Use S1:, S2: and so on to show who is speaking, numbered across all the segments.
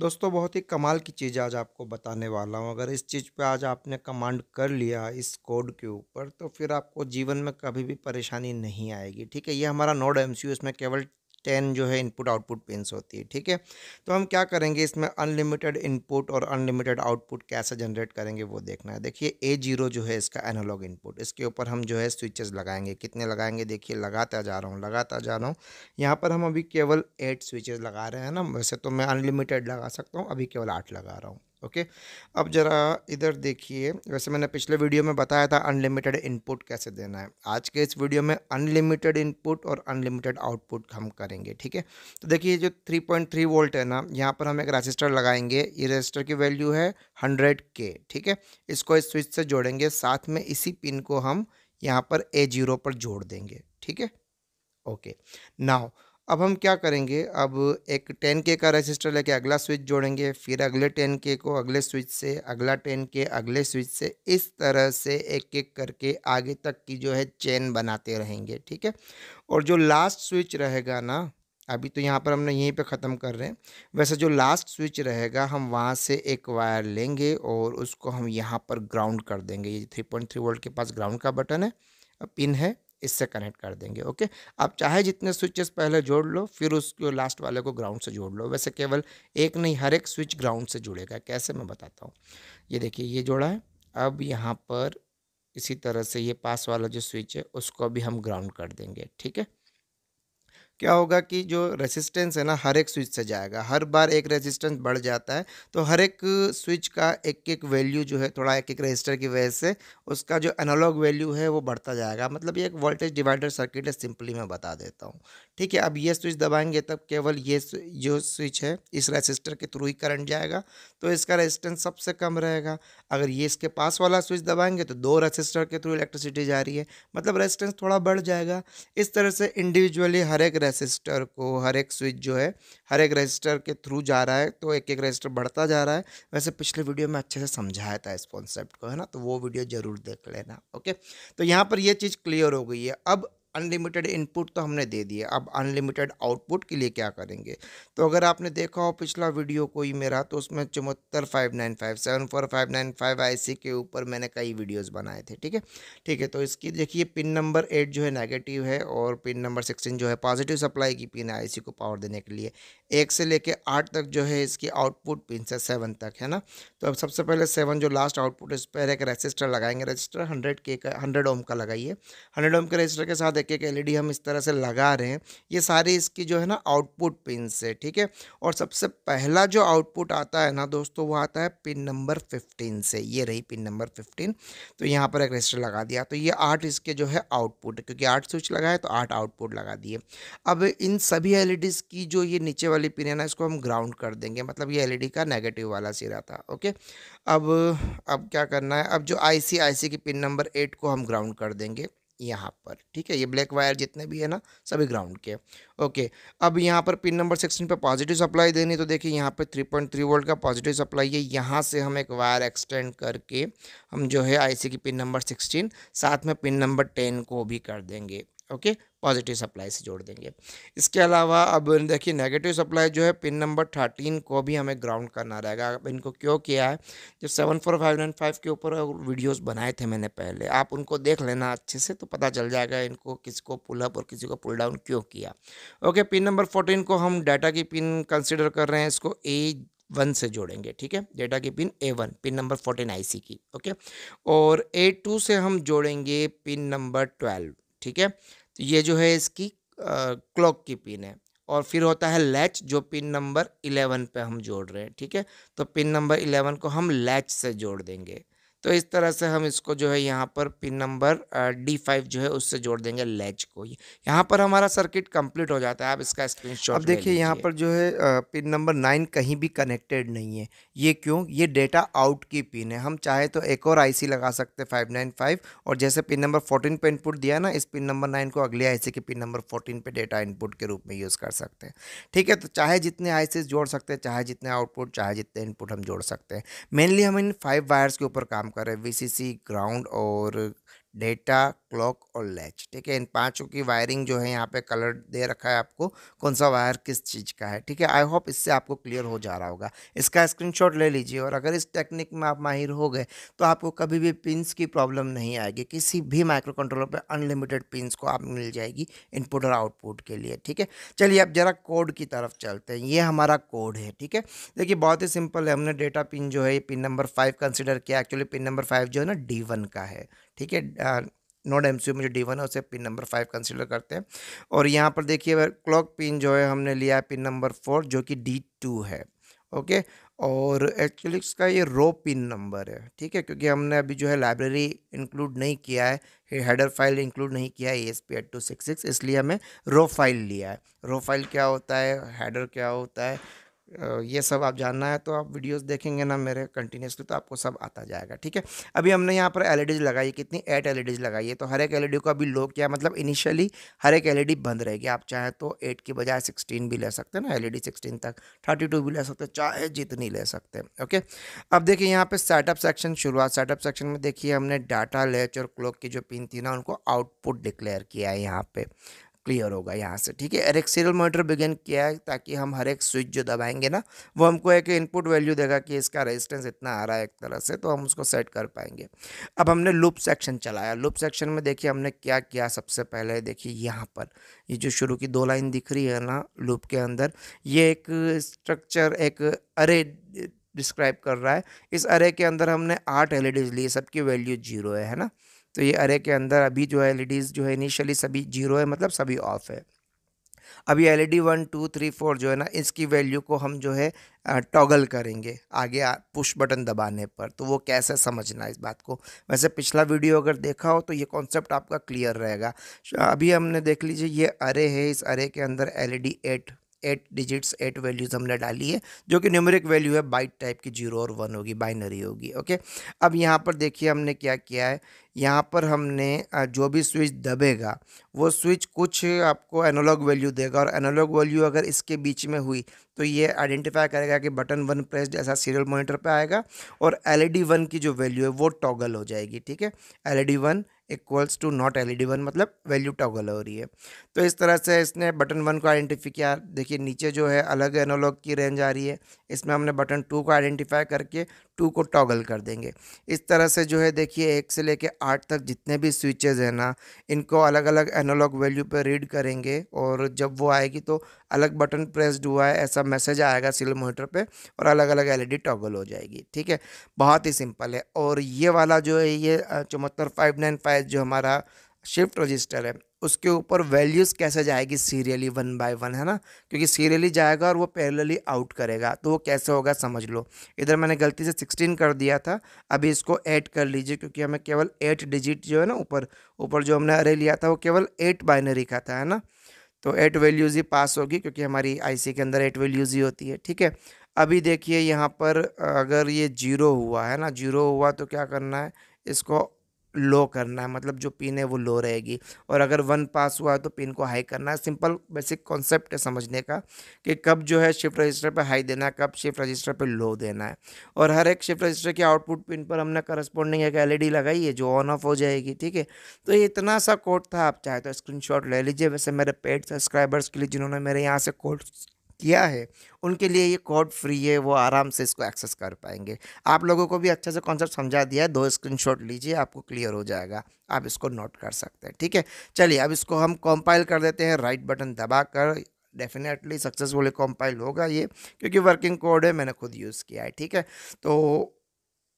S1: दोस्तों बहुत ही कमाल की चीज़ आज आपको बताने वाला हूँ अगर इस चीज़ पे आज आपने कमांड कर लिया इस कोड के ऊपर तो फिर आपको जीवन में कभी भी परेशानी नहीं आएगी ठीक है ये हमारा नोड एम सी इसमें केवल टेन जो है इनपुट आउटपुट पिंस होती है ठीक है तो हम क्या करेंगे इसमें अनलिमिटेड इनपुट और अनलिमिटेड आउटपुट कैसे जनरेट करेंगे वो देखना है देखिए ए जीरो जो है इसका एनालॉग इनपुट इसके ऊपर हम जो है स्विचेस लगाएंगे कितने लगाएंगे देखिए लगाता जा रहा हूँ लगाता जा रहा हूँ यहाँ पर हम अभी केवल एट स्विचेज लगा रहे हैं ना वैसे तो मैं अनलिमिटेड लगा सकता हूँ अभी केवल आठ लगा रहा हूँ ओके अब ज़रा इधर देखिए वैसे मैंने पिछले वीडियो में बताया था अनलिमिटेड इनपुट कैसे देना है आज के इस वीडियो में अनलिमिटेड इनपुट और अनलिमिटेड आउटपुट हम करेंगे ठीक है तो देखिए जो 3.3 वोल्ट है ना यहाँ पर हम एक रजिस्टर लगाएंगे ये रजिस्टर की वैल्यू है हंड्रेड के ठीक है इसको इस स्विच से जोड़ेंगे साथ में इसी पिन को हम यहाँ पर ए जीरो पर जोड़ देंगे ठीक है ओके नाव अब हम क्या करेंगे अब एक 10K का रजिस्टर लेके अगला स्विच जोड़ेंगे फिर अगले 10K को अगले स्विच से अगला 10K अगले स्विच से इस तरह से एक एक करके आगे तक की जो है चेन बनाते रहेंगे ठीक है और जो लास्ट स्विच रहेगा ना अभी तो यहाँ पर हमने यहीं पे ख़त्म कर रहे हैं वैसे जो लास्ट स्विच रहेगा हम वहाँ से एक वायर लेंगे और उसको हम यहाँ पर ग्राउंड कर देंगे ये थ्री पॉइंट थ्री वोल्ट के पास ग्राउंड का बटन है पिन है इससे कनेक्ट कर देंगे ओके आप चाहे जितने स्विचेस पहले जोड़ लो फिर उसको लास्ट वाले को ग्राउंड से जोड़ लो वैसे केवल एक नहीं हर एक स्विच ग्राउंड से जुड़ेगा कैसे मैं बताता हूँ ये देखिए ये जोड़ा है अब यहाँ पर इसी तरह से ये पास वाला जो स्विच है उसको भी हम ग्राउंड कर देंगे ठीक है क्या होगा कि जो रेजिस्टेंस है ना हर एक स्विच से जाएगा हर बार एक रेजिस्टेंस बढ़ जाता है तो हर एक स्विच का एक एक वैल्यू जो है थोड़ा एक एक रजिस्टर की वजह से उसका जो एनालॉग वैल्यू है वो बढ़ता जाएगा मतलब ये एक वोल्टेज डिवाइडर सर्किट है सिंपली मैं बता देता हूँ ठीक है अब ये स्विच दबाएंगे तब केवल ये जो स्विच है इस रजिस्टर के थ्रू ही करंट जाएगा तो इसका रजिस्टेंस सबसे कम रहेगा अगर ये इसके पास वाला स्विच दबाएंगे तो दो रजिस्टर के थ्रू इलेक्ट्रिसिटी जा रही है मतलब रजिस्टेंस थोड़ा बढ़ जाएगा इस तरह से इंडिविजुअली हर एक रजिस्टर को हर एक स्विच जो है हर एक रजिस्टर के थ्रू जा रहा है तो एक एक रजिस्टर बढ़ता जा रहा है वैसे पिछले वीडियो में अच्छे से समझाया था इस कॉन्सेप्ट को है ना तो वो वीडियो ज़रूर देख लेना ओके तो यहाँ पर यह चीज़ क्लियर हो गई है अब अनलिमिटेड इनपुट तो हमने दे दिए अब अनलिमिटेड आउटपुट के लिए क्या करेंगे तो अगर आपने देखा हो पिछला वीडियो कोई मेरा तो उसमें चौहत्तर five nine five seven four five nine five I C के ऊपर मैंने कई वीडियोस बनाए थे ठीक है ठीक है तो इसकी देखिए पिन नंबर एट जो है नेगेटिव है और पिन नंबर सिक्सटीन जो है पॉजिटिव सप्लाई की पिन आई को पावर देने के लिए एक से लेकर आठ तक जो है इसकी आउटपुट पिन से सेवन तक है ना तो अब सबसे पहले सेवन जो लास्ट आउटपुट इस पर एक रजिस्टर लगाएंगे रजिस्टर हंड्रेड के का हंड्रेड ओम का लगाइए हंड्रेड ओम के रजिस्टर के साथ एक एक एलईडी हम इस तरह से लगा रहे हैं ये सारे इसकी जो है ना आउटपुट पिन से ठीक है और सबसे पहला जो आउटपुट आता है ना दोस्तों वो आता है पिन नंबर फिफ्टीन से ये रही पिन नंबर फिफ्टीन तो यहाँ पर एक रजिस्टर लगा दिया तो ये आठ इसके जो है आउटपुट क्योंकि आठ स्विच लगाए तो आठ आउटपुट लगा दिए अब इन सभी एल की जो ये नीचे वाली पिन है ना इसको हम ग्राउंड कर देंगे मतलब ये एल का नेगेटिव वाला सिरा था ओके अब अब क्या करना है अब जो आई सी की पिन नंबर एट को हम ग्राउंड कर देंगे यहाँ पर ठीक है ये ब्लैक वायर जितने भी है ना सभी ग्राउंड के ओके अब यहाँ पर पिन नंबर सिक्सटीन पर पॉजिटिव सप्लाई देनी तो देखिए यहाँ पर थ्री पॉइंट थ्री वोल्ट का पॉजिटिव सप्लाई है यहाँ से हम एक वायर एक्सटेंड करके हम जो है आईसी की पिन नंबर सिक्सटीन साथ में पिन नंबर टेन को भी कर देंगे ओके पॉजिटिव सप्लाई से जोड़ देंगे इसके अलावा अब देखिए नेगेटिव सप्लाई जो है पिन नंबर थर्टीन को भी हमें ग्राउंड करना रहेगा अब इनको क्यों किया है जब seven four five nine five के ऊपर वीडियोस बनाए थे मैंने पहले आप उनको देख लेना अच्छे से तो पता चल जाएगा इनको किसको अप और किसी को पुल डाउन क्यों किया ओके पिन नंबर फोर्टीन को हम डाटा की पिन कंसिडर कर रहे हैं इसको ए वन से जोड़ेंगे ठीक है डेटा की pin A one pin number fourteen IC की ओके और ए टू से हम जोड़ेंगे पिन नंबर ट्वेल्व ठीक है तो ये जो है इसकी क्लॉक की पिन है और फिर होता है लैच जो पिन नंबर इलेवन पे हम जोड़ रहे हैं ठीक है तो पिन नंबर इलेवन को हम लैच से जोड़ देंगे तो इस तरह से हम इसको जो है यहाँ पर पिन नंबर डी फाइव जो है उससे जोड़ देंगे लेच को यहाँ पर हमारा सर्किट कंप्लीट हो जाता है आप इसका स्क्रीन अब देखिए यहाँ पर जो है पिन नंबर नाइन कहीं भी कनेक्टेड नहीं है ये क्यों ये डेटा आउट की पिन है हम चाहे तो एक और आईसी लगा सकते हैं फाइव नाइन फाइव और जैसे पिन नंबर फोर्टीन पर इनपुट दिया ना इस पिन नंबर नाइन को अगले सी के पिन नंबर फोर्टीन पर डेटा इनपुट के रूप में यूज़ कर सकते हैं ठीक है तो चाहे जितने सी जोड़ सकते हैं चाहे जितने आउटपुट चाहे जितने इनपुट हम जोड़ सकते हैं मेनली हम इन फाइव वायर्स के ऊपर काम पर वी ग्राउंड और डेटा क्लॉक और लैच ठीक है इन पांचों की वायरिंग जो है यहाँ पे कलर दे रखा है आपको कौन सा वायर किस चीज़ का है ठीक है आई होप इससे आपको क्लियर हो जा रहा होगा इसका स्क्रीनशॉट ले लीजिए और अगर इस टेक्निक में आप माहिर हो गए तो आपको कभी भी पिंस की प्रॉब्लम नहीं आएगी किसी भी माइक्रो कंट्रोलर पर अनलिमिटेड पिंस को आप मिल जाएगी इनपुट और आउटपुट के लिए ठीक है चलिए अब ज़रा कोड की तरफ चलते हैं ये हमारा कोड है ठीक है देखिए बहुत ही सिंपल है हमने डेटा पिन जो है पिन नंबर फाइव कंसिडर किया एक्चुअली पिन नंबर फाइव जो है ना डी का है ठीक है नोड एम सी जो डी वन है उसे पिन नंबर फाइव कंसिडर करते हैं और यहाँ पर देखिए क्लॉक पिन जो है हमने लिया है पिन नंबर फोर जो कि डी टू है ओके और एक्चुअली इसका ये रो पिन नंबर है ठीक है क्योंकि हमने अभी जो है लाइब्रेरी इंक्लूड नहीं किया है हेडर फाइल इंक्लूड नहीं किया है A S P eight two six six इसलिए हमें रो फाइल लिया है रो फाइल क्या होता है हेडर क्या होता है ये सब आप जानना है तो आप वीडियोस देखेंगे ना मेरे कंटिन्यूसली तो आपको सब आता जाएगा ठीक है अभी हमने यहाँ पर एल e लगाई कितनी एट एल e लगाई है तो हर एक एल e को अभी लो किया मतलब इनिशियली हर एक एल बंद रहेगी आप चाहे तो एट की बजाय सिक्सटीन भी ले सकते हैं ना एल ई तक थर्टी भी ले सकते चाहे जितनी ले सकते हैं ओके अब देखिए यहाँ पर सेटअप सेक्शन शुरुआत सेटअप सेक्शन में देखिए हमने डाटा लेच और क्लोक की जो पिन थी ना उनको आउटपुट डिक्लेयर किया है यहाँ पर क्लियर होगा यहाँ से ठीक है एक सीरियल मॉनिटर बिगेन किया है ताकि हम हर एक स्विच जो दबाएंगे ना वो हमको एक इनपुट वैल्यू देगा कि इसका रेजिस्टेंस इतना आ रहा है एक तरह से तो हम उसको सेट कर पाएंगे अब हमने लूप सेक्शन चलाया लूप सेक्शन में देखिए हमने क्या किया सबसे पहले देखिए यहाँ पर ये जो शुरू की दो लाइन दिख रही है ना लूप के अंदर ये एक स्ट्रक्चर एक अरे डिस्क्राइब कर रहा है इस अरे के अंदर हमने आठ एल ई ली सबकी वैल्यू जीरो है ना तो ये अरे के अंदर अभी जो है एल e जो है इनिशियली सभी जीरो है मतलब सभी ऑफ है अभी L E D one two three four जो है ना इसकी वैल्यू को हम जो है टॉगल करेंगे आगे पुश बटन दबाने पर तो वो कैसे समझना इस बात को वैसे पिछला वीडियो अगर देखा हो तो ये कॉन्सेप्ट आपका क्लियर रहेगा अभी हमने देख लीजिए ये अरे है इस अरे के अंदर L E D eight eight digits eight values हमने डाली है जो कि न्यूमेरिक वैल्यू है बाइट टाइप की जीरो और वन होगी बाइनरी होगी ओके अब यहाँ पर देखिए हमने क्या किया है यहाँ पर हमने जो भी स्विच दबेगा वो स्विच कुछ आपको एनालॉग वैल्यू देगा और एनालॉग वैल्यू अगर इसके बीच में हुई तो ये आइडेंटिफाई करेगा कि बटन वन प्रेस जैसा सीरियल मोनिटर पर आएगा और एल वन e की जो वैल्यू है वो टॉगल हो जाएगी ठीक है L one e equals to not L one मतलब वैल्यू टॉगल हो रही है तो इस तरह से इसने बटन वन को आइडेंटिफाई किया देखिए नीचे जो है अलग एनोलॉग की रेंज आ रही है इसमें हमने बटन टू को आइडेंटिफाई करके टू को टॉगल कर देंगे इस तरह से जो है देखिए एक से लेके आठ तक जितने भी स्विचेज़ हैं ना इनको अलग अलग एनोलॉग वैल्यू पर रीड करेंगे और जब वो आएगी तो अलग बटन प्रेस्ड हुआ है ऐसा मैसेज आएगा सिल मोटर पर और अलग अलग एल टॉगल हो जाएगी ठीक है बहुत ही सिंपल है और ये वाला जो है ये चौहत्तर फाइव नाइन फाइव है जो हमारा शिफ्ट रजिस्टर है उसके ऊपर वैल्यूज़ कैसे जाएगी सीरियली वन बाय वन है ना क्योंकि सीरियली जाएगा और वो पैरेलली आउट करेगा तो वो कैसे होगा समझ लो इधर मैंने गलती से सिक्सटीन कर दिया था अभी इसको ऐड कर लीजिए क्योंकि हमें केवल एट डिजिट जो है ना ऊपर ऊपर जो हमने अरे लिया था वो केवल एट बाइनरी का था है ना तो एट वैल्यूज़ ही पास होगी क्योंकि हमारी आईसी के अंदर एट वैल्यूज़ ही होती है ठीक है अभी देखिए यहाँ पर अगर ये जीरो हुआ है ना जीरो हुआ तो क्या करना है इसको लो करना है मतलब जो पिन है वो लो रहेगी और अगर वन पास हुआ है तो पिन को हाई करना है सिंपल बेसिक कॉन्सेप्ट है समझने का कि कब जो है शिफ्ट रजिस्टर पर हाई देना है कब शिफ्ट रजिस्टर पर लो देना है और हर एक शिफ्ट रजिस्टर के आउटपुट पिन पर हमने करस्पॉन्डिंग एक एल लगाई है जो ऑन ऑफ हो जाएगी ठीक है तो ये इतना सा कोड था आप चाहे तो स्क्रीन ले लीजिए वैसे मेरे पेड सब्सक्राइबर्स के लिए जिन्होंने मेरे यहाँ से कोड किया है उनके लिए ये कोड फ्री है वो आराम से इसको एक्सेस कर पाएंगे आप लोगों को भी अच्छे से कॉन्सेप्ट समझा दिया है दो स्क्रीनशॉट लीजिए आपको क्लियर हो जाएगा आप इसको नोट कर सकते हैं ठीक है चलिए अब इसको हम कंपाइल कर देते हैं राइट बटन दबा कर डेफिनेटली सक्सेसफुली कंपाइल होगा ये क्योंकि वर्किंग कोड है मैंने खुद यूज़ किया है ठीक है तो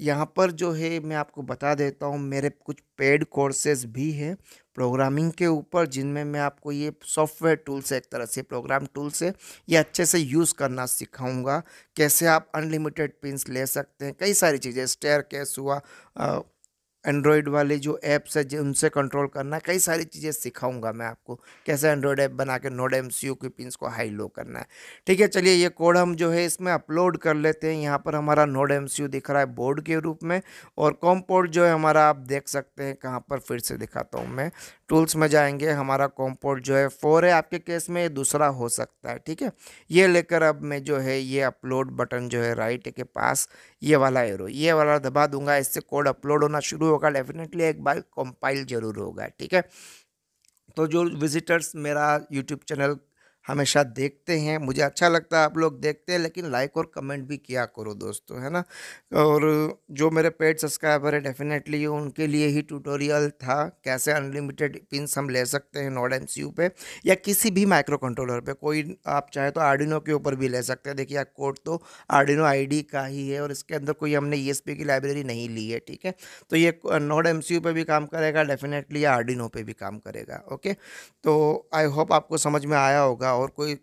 S1: यहाँ पर जो है मैं आपको बता देता हूँ मेरे कुछ पेड कोर्सेज भी हैं प्रोग्रामिंग के ऊपर जिनमें मैं आपको ये सॉफ्टवेयर टूल से एक तरह से प्रोग्राम टूल से ये अच्छे से यूज़ करना सिखाऊंगा कैसे आप अनलिमिटेड पिंस ले सकते हैं कई सारी चीज़ें स्टेयर केस हुआ आ, एंड्रॉयड वाले जो ऐप्स है उनसे कंट्रोल करना कई सारी चीज़ें सिखाऊंगा मैं आपको कैसे एंड्रॉयड ऐप बना के नोड एम सी के पिन को हाई लो करना है ठीक है चलिए ये कोड हम जो है इसमें अपलोड कर लेते हैं यहाँ पर हमारा नोड एम दिख रहा है बोर्ड के रूप में और कॉम्पोर्ट जो है हमारा आप देख सकते हैं कहाँ पर फिर से दिखाता हूँ मैं टूल्स में जाएंगे हमारा कॉम्पोर्ट जो है फोर है आपके केस में ये दूसरा हो सकता है ठीक है ये लेकर अब मैं जो है ये अपलोड बटन जो है राइट के पास ये वाला एरो ये वाला दबा दूंगा इससे कोड अपलोड होना शुरू होगा डेफिनेटली एक बार कंपाइल जरूर होगा ठीक है तो जो विजिटर्स मेरा यूट्यूब चैनल हमेशा देखते हैं मुझे अच्छा लगता है आप लोग देखते हैं लेकिन लाइक और कमेंट भी किया करो दोस्तों है ना और जो मेरे पेड सब्सक्राइबर है डेफिनेटली उनके लिए ही ट्यूटोरियल था कैसे अनलिमिटेड पिंस हम ले सकते हैं नोड एम पे या किसी भी माइक्रो कंट्रोलर पे कोई आप चाहे तो आर्डिनो के ऊपर भी ले सकते हैं देखिए कोड तो आर्डिनो आई का ही है और इसके अंदर कोई हमने ई e की लाइब्रेरी नहीं ली है ठीक है तो ये नोड एम सी भी काम करेगा डेफिनेटली आर्डिनो पर भी काम करेगा ओके तो आई होप आपको समझ में आया होगा और कोई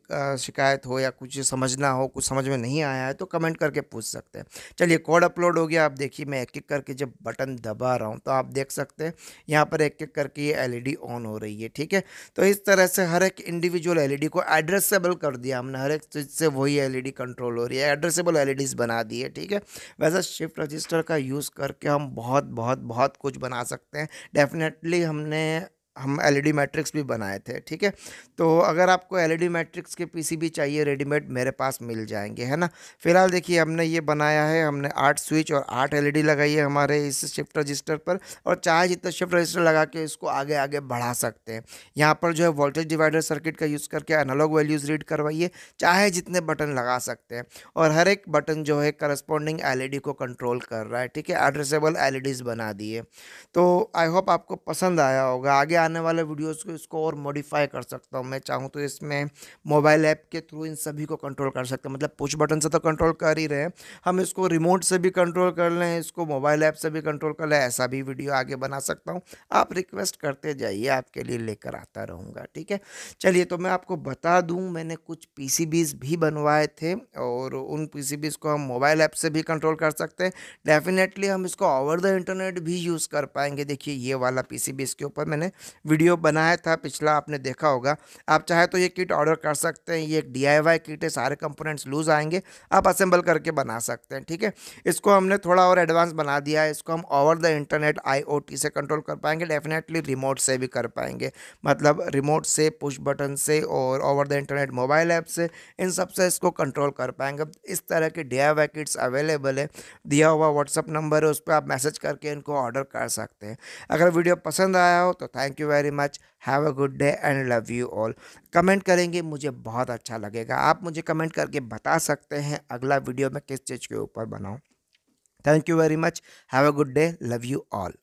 S1: शिकायत हो या कुछ समझना हो कुछ समझ में नहीं आया है तो कमेंट करके पूछ सकते हैं चलिए कोड अपलोड हो गया आप देखिए मैं एक एक करके जब बटन दबा रहा हूँ तो आप देख सकते हैं यहाँ पर एक एक करके ये एल ऑन हो रही है ठीक है तो इस तरह से हर एक इंडिविजुअल एल को एड्रेसेबल कर दिया हमने हर एक चीज़ से वही एल कंट्रोल हो रही है एड्रेसेबल एल बना दी है ठीक है वैसे शिफ्ट रजिस्टर का यूज़ करके हम बहुत बहुत बहुत कुछ बना सकते हैं डेफिनेटली हमने हम एलईडी मैट्रिक्स e भी बनाए थे ठीक है तो अगर आपको एलईडी मैट्रिक्स e के पीसीबी चाहिए रेडीमेड मेरे पास मिल जाएंगे है ना फिलहाल देखिए हमने ये बनाया है हमने आठ स्विच और आठ एलईडी e लगाई है हमारे इस शिफ्ट रजिस्टर पर और चाहे जितना शिफ्ट रजिस्टर लगा के इसको आगे आगे बढ़ा सकते हैं यहाँ पर जो है वोल्टेज डिवाइडर सर्किट का यूज़ करके अनलॉग वैल्यूज़ रीड करवाइए चाहे जितने बटन लगा सकते हैं और हर एक बटन जो है करस्पॉन्डिंग एल को कंट्रोल कर रहा है ठीक है एड्रेसेबल एल बना दिए तो आई होप आपको पसंद आया होगा आगे आने वाले वीडियोस को इसको और मॉडिफाई कर सकता हूँ मैं चाहूँ तो इसमें मोबाइल ऐप के थ्रू इन सभी को कंट्रोल कर सकते हैं मतलब पुश बटन से तो कंट्रोल कर ही रहे हैं हम इसको रिमोट से भी कंट्रोल कर लें इसको मोबाइल ऐप से भी कंट्रोल कर लें ऐसा भी वीडियो आगे बना सकता हूँ आप रिक्वेस्ट करते जाइए आपके लिए लेकर आता रहूँगा ठीक है चलिए तो मैं आपको बता दूँ मैंने कुछ पी भी बनवाए थे और उन पी को हम मोबाइल ऐप से भी कंट्रोल कर सकते हैं डेफिनेटली हम इसको ओवर द इंटरनेट भी यूज़ कर पाएंगे देखिए ये वाला पी इसके ऊपर मैंने वीडियो बनाया था पिछला आपने देखा होगा आप चाहे तो ये किट ऑर्डर कर सकते हैं ये एक डी किट है सारे कंपोनेंट्स लूज आएंगे आप असेंबल करके बना सकते हैं ठीक है इसको हमने थोड़ा और एडवांस बना दिया है इसको हम ओवर द इंटरनेट आई से कंट्रोल कर पाएंगे डेफिनेटली रिमोट से भी कर पाएंगे मतलब रिमोट से पुश बटन से और over the internet mobile app से इन सब से इसको कंट्रोल कर पाएंगे इस तरह के डी आई किट्स अवेलेबल है दिया हुआ व्हाट्सअप नंबर है उस पर आप मैसेज करके इनको ऑर्डर कर सकते हैं अगर वीडियो पसंद आया हो तो thank you you very much have a good day and love you all comment करेंगे मुझे बहुत अच्छा लगेगा आप मुझे कमेंट करके बता सकते हैं अगला वीडियो मैं किस चीज़ के ऊपर बनाऊँ thank you very much have a good day love you all